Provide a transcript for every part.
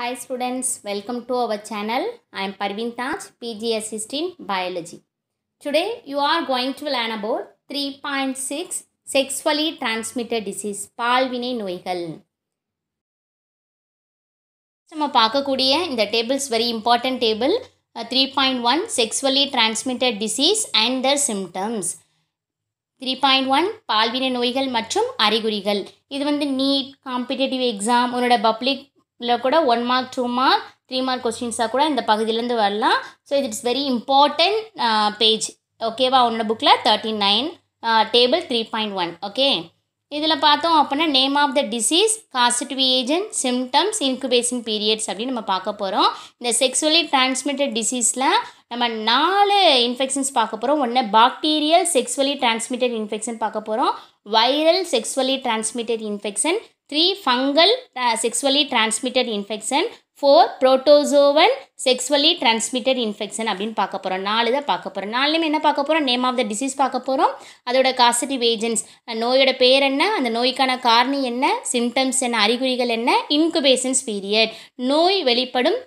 Hi students, welcome to our channel. I am Parveen Taj, PG Assistant Biology. Today you are going to learn about 3.6 Sexually Transmitted Disease பால்வினை நோய்கள் நம்ம பார்க்கக்கூடிய இந்த tables very important table three point one sexually transmitted disease and their symptoms three point one பால்வினை நோய்கள் மற்றும் அறிகுறிகள் இது வந்து நீட் காம்படிட்டிவ் எக்ஸாம் உன்னோட பப்ளிக் இல்லை கூட one mark two mark three mark கொஸ்டின்ஸாக கூட இந்த பகுதியிலேருந்து வரலாம் ஸோ இது இட்ஸ் வெரி இம்பார்ட்டன்ட் பேஜ் ஓகேவா உன்னோட புக்கில் thirty nine table three point one okay இதில் பார்த்தோம் அப்படின்னா name of the disease causative agent symptoms incubation periods அப்படின்னு நம்ம பார்க்க போகிறோம் இந்த செக்ஸுவலி டிரான்ஸ்மிட்டட் டிசீஸில் நம்ம நாலு இன்ஃபெக்ஷன்ஸ் பார்க்க போகிறோம் ஒன்று பாக்டீரியல் செக்ஸுவலி டிரான்ஸ்மிட்டட் இன்ஃபெக்ஷன் பார்க்க போகிறோம் viral sexually transmitted infection three fungal sexually transmitted infection four protozoan sexually transmitted infection அப்படின்னு பார்க்க போகிறோம் நாலு தான் பார்க்க போகிறோம் நாலுலேயும் என்ன பார்க்க போகிறோம் நேம் ஆஃப் த டிசீஸ் பார்க்க போகிறோம் அதோட காசிட்டிவ் ஏஜென்ட்ஸ் நோயோட பேர் என்ன அந்த நோய்க்கான காரணி என்ன சிம்டம்ஸ் என்ன அறிகுறிகள் என்ன இன்குபேஷன்ஸ் பீரியட் நோய் வெளிப்படும்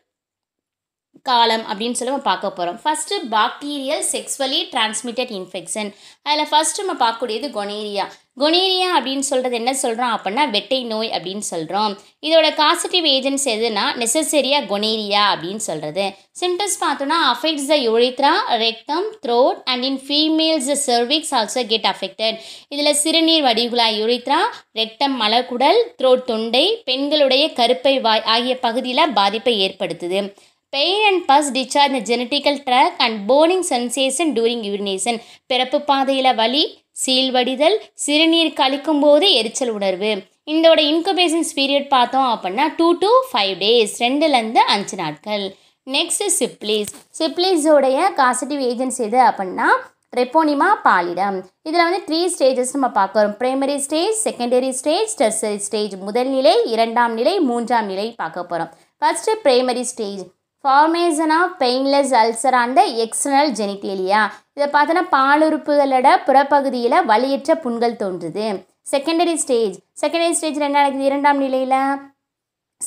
காலம் அப்படின்னு சொல்லி நம்ம பார்க்க போகிறோம் first bacterial sexually transmitted infection அதில் ஃபஸ்ட்டு நம்ம பார்க்கக்கூடியது கொனேரியா கொனேரியா அப்படின்னு சொல்கிறது என்ன சொல்கிறோம் அப்படின்னா வெட்டை நோய் அப்படின்னு சொல்கிறோம் இதோட காசிட்டிவ் ஏஜென்ட்ஸ் எதுனா நெசசரியா கொனேரியா அப்படின்னு சொல்கிறது சிம்டம்ஸ் பார்த்தோன்னா affects the urethra rectum throat and in females cervix also get affected இதில் சிறுநீர் வடிகுலா யுழித்ரா ரெக்டம் மலக்குடல் த்ரோட் தொண்டை பெண்களுடைய கருப்பை வாய் ஆகிய பகுதியில் பாதிப்பை ஏற்படுத்துது பெயின் அண்ட் பஸ் டிச்சார்ஜ் இந்த genetical tract and burning sensation during urination பிறப்பு பாதையில் வலி வடிதல் சிறுநீர் கழிக்கும் போது எரிச்சல் உணர்வு இதோட இன்குபேஷன்ஸ் பீரியட் பார்த்தோம் அப்படின்னா டூ டு ஃபைவ் டேஸ் ரெண்டுலேருந்து அஞ்சு நாட்கள் நெக்ஸ்ட்டு சிப்ளீஸ் சிப்ளீஸோடைய காசிட்டிவ் ஏஜென்ஸ் எது அப்படின்னா ரெப்போனிமா பாலிடம் இதில் வந்து த்ரீ ஸ்டேஜஸ் நம்ம பார்க்குறோம் primary stage secondary stage tertiary stage முதல் நிலை இரண்டாம் நிலை மூன்றாம் நிலை பார்க்க போகிறோம் first primary stage formation of painless ulcer and external genitalia இதை பார்த்தோன்னா பாலுறுப்புகளோட புறப்பகுதியில் வலியற்ற புண்கள் தோன்றுது செகண்டரி ஸ்டேஜ் செகண்டரி ஸ்டேஜ் என்ன நடக்குது இரண்டாம் நிலையில்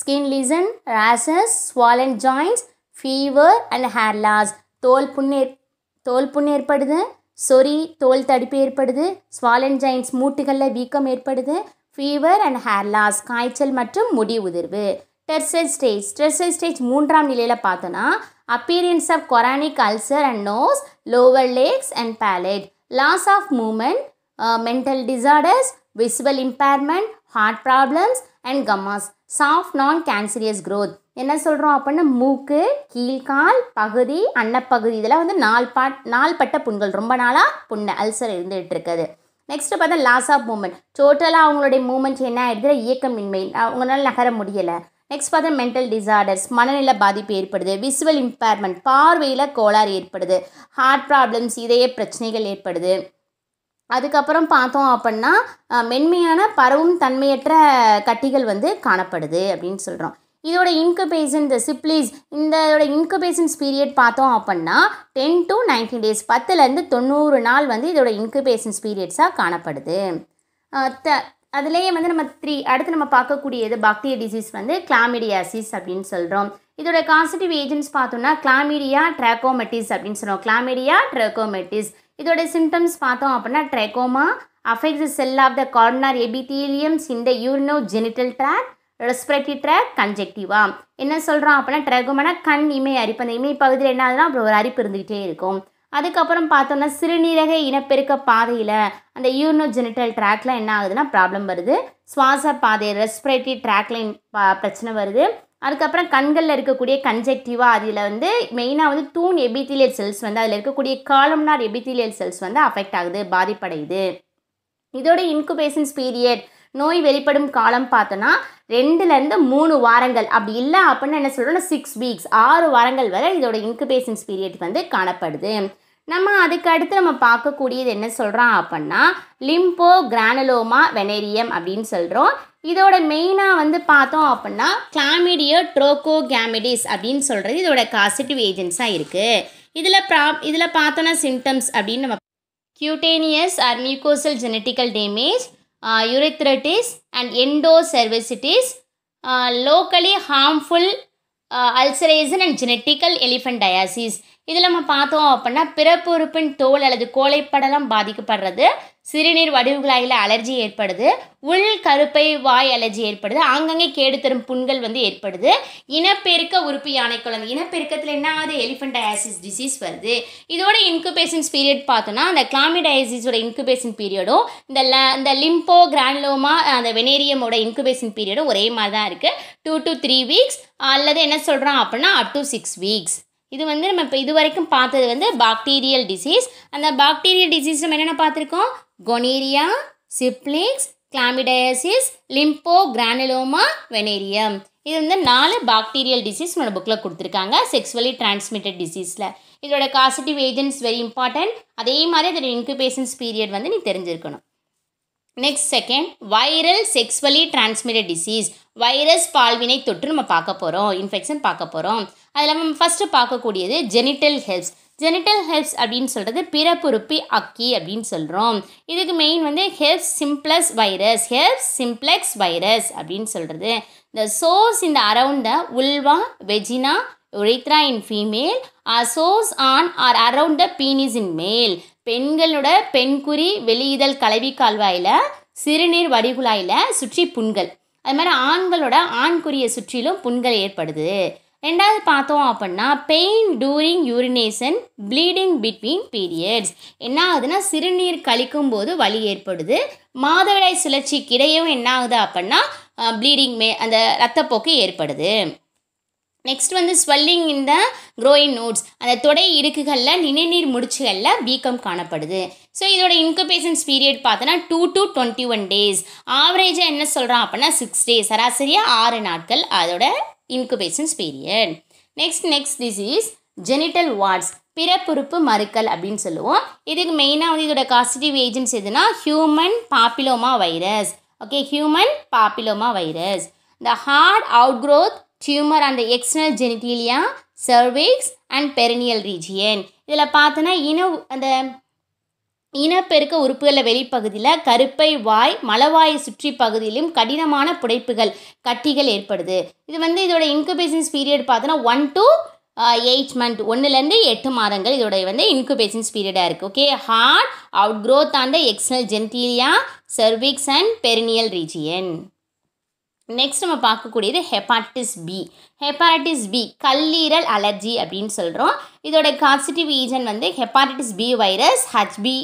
skin lesion rashes swollen joints fever and hair loss தோல் புண்ணு தோல் புண் ஏற்படுது சொறி தோல் தடுப்பு ஏற்படுது ஸ்வாலன் ஜாயின்ஸ் மூட்டுகளில் வீக்கம் ஏற்படுது ஃபீவர் அண்ட் ஹேர் லாஸ் காய்ச்சல் மற்றும் முடி உதிர்வு டெர்சல் ஸ்டேஜ் டெர்சல் ஸ்டேஜ் மூன்றாம் நிலையில் பார்த்தோன்னா appearance of chronic ulcer and nose lower legs and palate loss of movement mental disorders visual impairment heart problems and gummas soft non cancerous growth என்ன சொல்கிறோம் அப்படின்னா மூக்கு கீழ்கால் பகுதி அன்னப்பகுதி இதெல்லாம் வந்து நாள் பாட் நாள்பட்ட புண்கள் ரொம்ப நாளாக புண்ணு அல்சர் இருந்துகிட்டு இருக்குது நெக்ஸ்ட்டு பார்த்தா லாஸ் ஆஃப் மூமெண்ட் டோட்டலாக அவங்களுடைய மூமெண்ட்ஸ் என்ன ஆகிடுது இயக்கமின்மை அவங்களால நகர முடியலை நெக்ஸ்ட் பார்த்தா மென்டல் டிசார்டர்ஸ் மனநில பாதிப்பு ஏற்படுது விசுவல் இம்பேர்மெண்ட் பார்வையில் கோளாறு ஏற்படுது ஹார்ட் ப்ராப்ளம்ஸ் இதய பிரச்சனைகள் ஏற்படுது அதுக்கப்புறம் பார்த்தோம் அப்படின்னா மென்மையான பரவும் தன்மையற்ற கட்டிகள் வந்து காணப்படுது அப்படின்னு சொல்கிறோம் இதோட இன்குபேஷன் த சிப்ளீஸ் இதோட இன்குபேஷன்ஸ் பீரியட் பார்த்தோம் அப்படின்னா டென் டு நைன்டீன் டேஸ் பத்துலேருந்து தொண்ணூறு நாள் வந்து இதோட இன்குபேஷன்ஸ் பீரியட்ஸாக காணப்படுது த அதுலேயே வந்து நம்ம த்ரீ அடுத்து நம்ம பார்க்கக்கூடியது பாக்டீரிய டிசீஸ் வந்து கிளாமிடியாசிஸ் அப்படின்னு சொல்கிறோம் இதோட காசிட்டிவ் ஏஜென்ட்ஸ் பார்த்தோம்னா கிளாமிடியா ட்ராக்கோமெட்டிஸ் அப்படின்னு சொல்கிறோம் கிளாமிடியா ட்ராக்கோமெட்டிஸ் இதோட சிம்டம்ஸ் பார்த்தோம் அப்படின்னா trachoma affect cell of the columnar epitheliums இந்த urinogenital tract respiratory tract conjunctiva என்ன சொல்கிறோம் அப்படின்னா ட்ரைகோமானா கண் இமை அரிப்பு அந்த இமை பகுதியில் என்ன ஆகுதுன்னா அப்புறம் ஒரு அரிப்பு இருந்துக்கிட்டே இருக்கும் அதுக்கப்புறம் பார்த்தோம்னா சிறுநீரக இனப்பெருக்க பாதையில் அந்த யூனோஜெனிட்டல் ட்ராக்லாம் என்ன ஆகுதுன்னா ப்ராப்ளம் வருது சுவாச பாதை ரெஸ்பிரேட்டரி ட்ராக்லைன் பிரச்சனை வருது அதுக்கப்புறம் கண்களில் இருக்கக்கூடிய கன்ஜெக்டிவா அதில் வந்து மெயினாக வந்து தூண் எபித்திலியல் செல்ஸ் வந்து அதில் இருக்கக்கூடிய காலம்னார் எபித்திலியல் செல்ஸ் வந்து அஃபெக்ட் ஆகுது பாதிப்படையுது இதோட இன்குபேஷன்ஸ் பீரியட் நோய் வெளிப்படும் காலம் பார்த்தோன்னா ரெண்டுலேருந்து மூணு வாரங்கள் அப்படி இல்லை அப்படின்னு என்ன சொல்கிறோன்னா சிக்ஸ் வீக்ஸ் ஆறு வாரங்கள் வரை இதோட இன்குபேஷன்ஸ் பீரியட் வந்து காணப்படுது நம்ம அதுக்கு அடுத்து நம்ம பார்க்கக்கூடியது என்ன சொல்கிறோம் அப்படின்னா லிம்போ கிரானலோமா வெனேரியம் அப்படின்னு சொல்கிறோம் இதோட மெயினாக வந்து பார்த்தோம் அப்படின்னா கிளாமிடியோ ட்ரோகோ கேமிடிஸ் அப்படின்னு சொல்கிறது இதோட காசிட்டிவ் ஏஜென்ட்ஸாக இருக்குது இதில் ப்ரா இதில் பார்த்தோன்னா சிம்டம்ஸ் அப்படின்னு நம்ம cutaneous or mucosal genetical damage urethritis and endocervicitis locally harmful ulceration and genetical elephantiasis இதில் நம்ம பார்த்தோம் அப்படின்னா உறுப்பின் தோல் அல்லது கோழைப்படலம் பாதிக்கப்படுறது சிறுநீர் வடிவுகளாயில் அலர்ஜி ஏற்படுது உள் கருப்பை வாய் அலர்ஜி ஏற்படுது ஆங்கங்கே கேடு தரும் புண்கள் வந்து ஏற்படுது இனப்பெருக்க உறுப்பு யானை குழந்தை இனப்பெருக்கத்தில் என்ன ஆகுது எலிஃபென்டயாசிஸ் டிசீஸ் வருது இதோட இன்குபேஷன்ஸ் பீரியட் பார்த்தோன்னா அந்த கிளாமிடயாசிஸோட இன்குபேஷன் பீரியடும் இந்த ல இந்த லிம்போ கிராண்ட்லோமா அந்த வெனேரியமோட இன்குபேஷன் பீரியடும் ஒரே மாதிரி தான் இருக்குது டூ டு த்ரீ வீக்ஸ் அல்லது என்ன சொல்கிறோம் அப்படின்னா அப் டு சிக்ஸ் வீக்ஸ் இது வந்து நம்ம இப்போ இது வரைக்கும் பார்த்தது வந்து பாக்டீரியல் டிசீஸ் அந்த பாக்டீரியல் டிசீஸ் நம்ம என்னென்ன பார்த்துருக்கோம் கொனேரியா சிப்ளிக்ஸ் கிளாமிடயசிஸ் லிம்போ கிரானிலோமா வெனேரியம் இது வந்து நாலு பாக்டீரியல் டிசீஸ் நம்ம புக்கில் கொடுத்துருக்காங்க செக்ஸுவலி டிரான்ஸ்மிட்டட் டிசீஸில் இதோட காசிட்டிவ் ஏஜென்ட்ஸ் வெரி இம்பார்ட்டன்ட் அதே மாதிரி அதோட இன்குபேஷன்ஸ் பீரியட் வந்து நீ தெரிஞ்சிருக்கணும் next second viral sexually transmitted disease virus பால்வினை தொற்று நம்ம பார்க்க போகிறோம் இன்ஃபெக்ஷன் பார்க்க போகிறோம் அதில் நம்ம ஃபஸ்ட்டு பார்க்கக்கூடியது ஜெனிட்டல் ஹெல்ப்ஸ் ஜெனிட்டல் ஹெல்ப்ஸ் அப்படின்னு சொல்கிறது பிறப்புறுப்பி அக்கி அப்படின்னு சொல்கிறோம் இதுக்கு மெயின் வந்து herpes simplex virus herpes simplex virus அப்படின்னு சொல்கிறது த சோர்ஸ் இந்த around the vulva vagina urethra in female or sores on or around the penis in male பெண்களோட பெண்குறி வெளியிதழ் கலவி கால்வாயில் சிறுநீர் வடிகுழாயில் சுற்றி புண்கள் அது மாதிரி ஆண்களோட ஆண்குறியை சுற்றிலும் புண்கள் ஏற்படுது ரெண்டாவது பார்த்தோம் அப்படின்னா pain during urination bleeding between periods என்ன ஆகுதுன்னா சிறுநீர் கழிக்கும் போது வலி ஏற்படுது மாதவிடாய் சுழற்சிக்கு இடையும் என்ன ஆகுது அப்படின்னா ப்ளீடிங் மே அந்த ரத்தப்போக்கு ஏற்படுது நெக்ஸ்ட் வந்து swelling in the groin nodes அந்த தொடை இடுக்குகளில் நினைநீர் முடிச்சுகளில் வீக்கம் காணப்படுது ஸோ இதோட இன்குபேஷன்ஸ் பீரியட் பார்த்தோன்னா two to twenty one days ஆவரேஜாக என்ன சொல்கிறோம் அப்படின்னா சிக்ஸ் டேஸ் சராசரியாக ஆறு நாட்கள் அதோட incubations period next next disease genital warts பிறப்புறுப்பு மறுக்கல் அப்படின்னு சொல்லுவோம் இதுக்கு மெயினாக வந்து இதோட காசிட்டிவ் ஏஜென்ட்ஸ் எதுனா human papilloma virus okay human papilloma virus the hard out growth tumour அந்த external genitalia cervix and perineal region இதில் பார்த்தோன்னா இன அந்த இனப்பெருக்க உறுப்புகளில் வெளிப்பகுதியில் கருப்பை வாய் மலவாயை சுற்றி பகுதியிலும் கடினமான புடைப்புகள் கட்டிகள் ஏற்படுது இது வந்து இதோட இன்குபேஷன்ஸ் பீரியட் பார்த்தோன்னா ஒன் டு எயிட் மந்த் ஒன்றுலேருந்து எட்டு மாதங்கள் இதோட வந்து இன்குபேஷன்ஸ் பீரியடாக இருக்குது okay hard out growth on the external genitalia cervix and perineal region next நம்ம பார்க்கக்கூடியது ஹெப்பாட்டிஸ் பி ஹெப்பாட்டிஸ் பி கல்லீரல் அலர்ஜி அப்படின்னு சொல்கிறோம் இதோட காசிட்டிவ் ஈஜன் வந்து ஹெப்பாட்டிஸ் பி வைரஸ் பி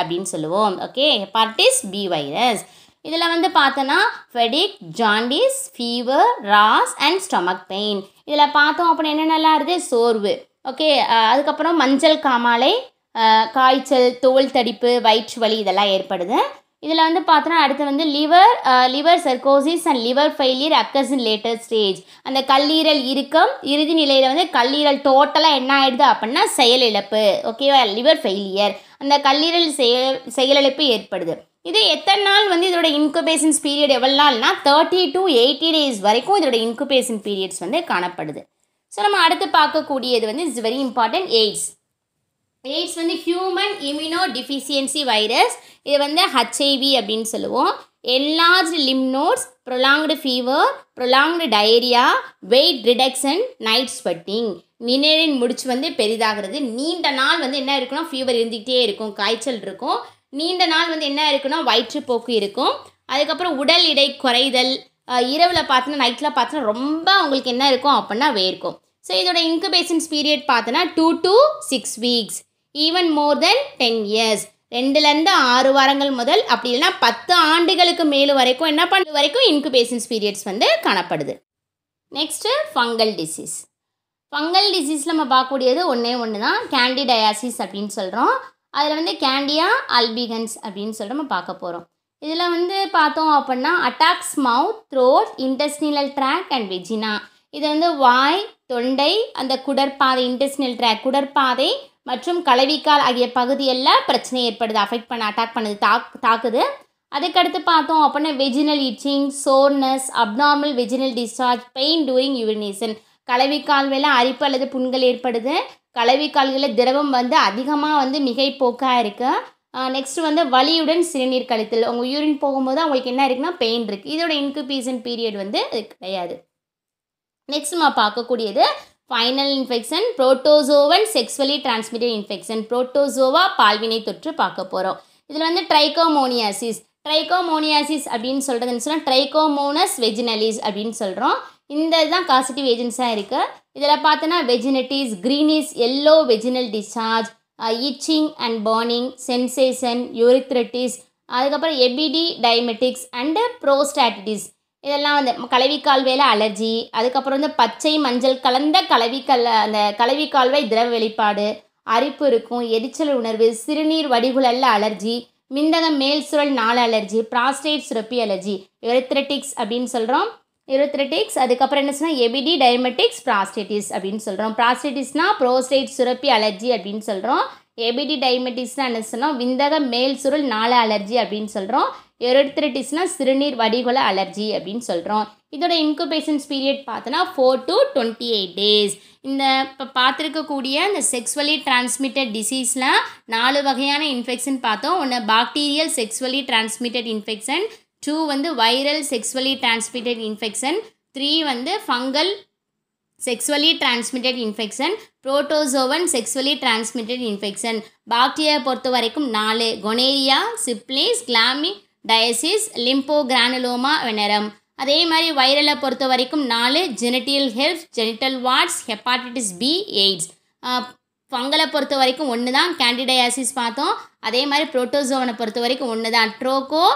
அப்படின்னு சொல்லுவோம் ஓகே ஹெப்பாட்டிஸ் பி வைரஸ் இதில் வந்து பார்த்தோன்னா fatigue jaundice fever rash and stomach pain இதில் பார்த்தோம் அப்புறம் என்னென்னலாம் இருக்குது சோர்வு ஓகே அதுக்கப்புறம் மஞ்சள் காமாலை காய்ச்சல் தோல் தடிப்பு வயிற்று வலி இதெல்லாம் ஏற்படுது இதில் வந்து பார்த்தோன்னா அடுத்து வந்து liver liver cirrhosis and liver failure occurs in later stage அந்த கல்லீரல் இருக்கம் இறுதி நிலையில் வந்து கல்லீரல் டோட்டலாக என்ன ஆயிடுது அப்படின்னா செயலிழப்பு ஓகேவா லிவர் ஃபெயிலியர் அந்த கல்லீரல் செயல் செயலிழப்பு ஏற்படுது இது எத்தனை நாள் வந்து இதோட இன்குபேஷன்ஸ் பீரியட் எவ்வளோ நாள்னா தேர்ட்டி டு எயிட்டி டேஸ் வரைக்கும் இதோட இன்குபேஷன் பீரியட்ஸ் வந்து காணப்படுது ஸோ நம்ம அடுத்து பார்க்கக்கூடியது வந்து it's very important AIDS AIDS வந்து ஹியூமன் இம்யூனோ டிஃபிஷியன்சி வைரஸ் இது வந்து ஹச்ஐவி அப்படின்னு சொல்லுவோம் enlarge lymph nodes nodes prolonged fever prolonged diarrhoea weight reduction night sweating நினைவின் முடிச்சு வந்து பெரிதாகிறது நீண்ட நாள் வந்து என்ன இருக்குன்னா ஃபீவர் இருந்துக்கிட்டே இருக்கும் காய்ச்சல் இருக்கும் நீண்ட நாள் வந்து என்ன இருக்குன்னா வயிற்றுப்போக்கு இருக்கும் அதுக்கப்புறம் உடல் இடை குறைதல் இரவில் பார்த்தோன்னா நைட்டில் பார்த்தோன்னா ரொம்ப அவங்களுக்கு என்ன இருக்கும் அப்படின்னா வேர்க்கும் ஸோ இதோட இன்குபேஷன்ஸ் பீரியட் பார்த்தோன்னா two to six weeks even more then ten years ரெண்டுலேருந்து ஆறு வாரங்கள் முதல் அப்படி இல்லைன்னா பத்து ஆண்டுகளுக்கு மேலும் வரைக்கும் என்ன பண்ணுற வரைக்கும் இன்குபேஷன்ஸ் பீரியட்ஸ் வந்து காணப்படுது நெக்ஸ்ட்டு ஃபங்கல் டிசீஸ் ஃபங்கல் டிசீஸில் நம்ம பார்க்கக்கூடியது ஒன்றே ஒன்று தான் கேண்டிடயாசிஸ் அப்படின்னு சொல்கிறோம் அதில் வந்து கேண்டியா அல்பிகன்ஸ் அப்படின்னு சொல்லிட்டு நம்ம பார்க்க போகிறோம் இதில் வந்து பார்த்தோம் அப்படின்னா attacks mouth throat intestinal tract and vagina இது வந்து வாய் தொண்டை அந்த குடற்பாதை இன்டெஸ்டினல் ட்ராக் குடற்பாதை மற்றும் கலவிக்கால் ஆகிய பகுதியெல்லாம் பிரச்சனை ஏற்படுது அஃபெக்ட் பண்ண அட்டாக் பண்ணுது தாக் தாக்குது அதுக்கடுத்து பார்த்தோம் அப்படின்னா vaginal itching soreness abnormal vaginal discharge pain during urination கலவி வேலை அரிப்பு அல்லது புண்கள் ஏற்படுது கலவிக்கால்களில் திரவம் வந்து அதிகமாக வந்து மிகைப்போக்காக இருக்குது நெக்ஸ்ட் வந்து வலியுடன் சிறுநீர் கழித்தல் அவங்க யூரின் போகும்போது அவங்களுக்கு என்ன இருக்குன்னா பெயின் இருக்குது இதோட இன்குபீசன் பீரியட் வந்து அது கிடையாது நெக்ஸ்ட் நம்ம பார்க்கக்கூடியது final infection protozoan sexually transmitted infection protozoa பால்வினை தொற்று பார்க்க போகிறோம் இதில் வந்து ட்ரைகோமோனியாசிஸ் ட்ரைகோமோனியாசிஸ் அப்படின்னு சொல்கிறதுன்னு சொன்னால் ட்ரைகோமோனஸ் வெஜினலிஸ் அப்படின்னு சொல்கிறோம் இந்த இதுதான் காசிட்டிவ் ஏஜென்ட்ஸாக இருக்குது இதில் பார்த்தோன்னா vaginitis greenish yellow vaginal discharge itching and burning sensation urethritis அதுக்கப்புறம் எபிடி டயமெட்டிக்ஸ் அண்டு ப்ரோஸ்டாட்டிஸ் இதெல்லாம் வந்து கலவிக்கால் வேலை அலர்ஜி அதுக்கப்புறம் வந்து பச்சை மஞ்சள் கலந்த கலவிக்கல் அந்த கலவிக்கால்வாய் திரவ வெளிப்பாடு அரிப்பு இருக்கும் எரிச்சல் உணர்வு சிறுநீர் வடிகுழல்ல அலர்ஜி மிந்தக மேல் சுரல் நாள அலர்ஜி ப்ராஸ்டேட் சுரப்பி அலர்ஜி யுரத்ரெட்டிக்ஸ் அப்படின்னு சொல்கிறோம் யுரத்ரெட்டிக்ஸ் அதுக்கப்புறம் என்ன சொன்னால் எபிடி டயமெட்டிக்ஸ் ப்ராஸ்டேட்டிஸ் அப்படின்னு சொல்கிறோம் ப்ராஸ்டேட்டிஸ்னால் ப்ரோஸ்டேட் சுரப்பி அலர்ஜி அப்படின்னு சொல்கிறோம் ஏபிடி டைமெட்டிஸ்னு என்ன சொன்னோம் விந்தக மேல் சுருள் நாள அலர்ஜி அப்படின்னு சொல்கிறோம் எருத்திரிட்டிஸ்னா சிறுநீர் வடிகுல அலர்ஜி அப்படின்னு சொல்கிறோம் இதோட இன்குபேஷன்ஸ் பீரியட் பார்த்தோன்னா four to twenty eight days இந்த இப்போ பார்த்துருக்கக்கூடிய இந்த செக்ஸ்வலி டிரான்ஸ்மிட்டட் டிசீஸ்லாம் நாலு வகையான இன்ஃபெக்ஷன் பார்த்தோம் ஒன்று bacterial sexually transmitted infection two வந்து viral sexually transmitted infection three வந்து fungal sexually transmitted infection protozoan sexually transmitted infection bacteria பொறுத்த வரைக்கும் நாலு gonorrhoea syphilis chlamydiasis lymphogranuloma venereum அதே மாதிரி வைரலை பொறுத்த வரைக்கும் நாலு ஜெனட்டியல் ஹெல்த் genital warts hepatitis B AIDS ஃபங்கலை பொறுத்த வரைக்கும் ஒன்று தான் கேண்டிடயாசிஸ் பார்த்தோம் அதே மாதிரி புரோட்டோசோவனை பொறுத்த வரைக்கும் ஒன்று தான் 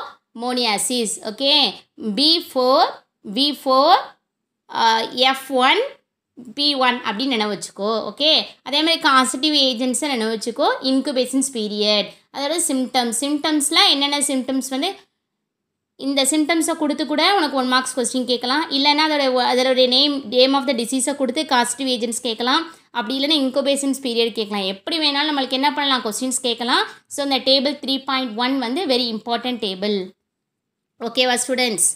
trichomoniasis okay B four B four F one B one அப்படின்னு நினைவு வச்சுக்கோ ஓகே அதே மாதிரி காசிட்டிவ் ஏஜென்ட்ஸை நினைவு வச்சுக்கோ இன்குபேஷன்ஸ் பீரியட் அதோட சிம்டம்ஸ் சிம்டம்ஸில் என்னென்ன சிம்டம்ஸ் வந்து இந்த சிம்டம்ஸை கொடுத்து கூட உனக்கு ஒன் மார்க்ஸ் கொஸ்டின் கேட்கலாம் இல்லைன்னா அதோட அதோடைய நேம் நேம் ஆஃப் த டிசீஸை கொடுத்து காசிட்டிவ் ஏஜென்ட்ஸ் கேட்கலாம் அப்படி இல்லைன்னா இன்குபேஷன்ஸ் பீரியட் கேட்கலாம் எப்படி வேணாலும் நம்மளுக்கு என்ன பண்ணலாம் கொஸ்டின்ஸ் கேட்கலாம் ஸோ இந்த டேபிள் த்ரீ பாயிண்ட் ஒன் வந்து வெரி இம்பார்ட்டன்ட் டேபிள் ஓகேவா ஸ்டூடெண்ட்ஸ்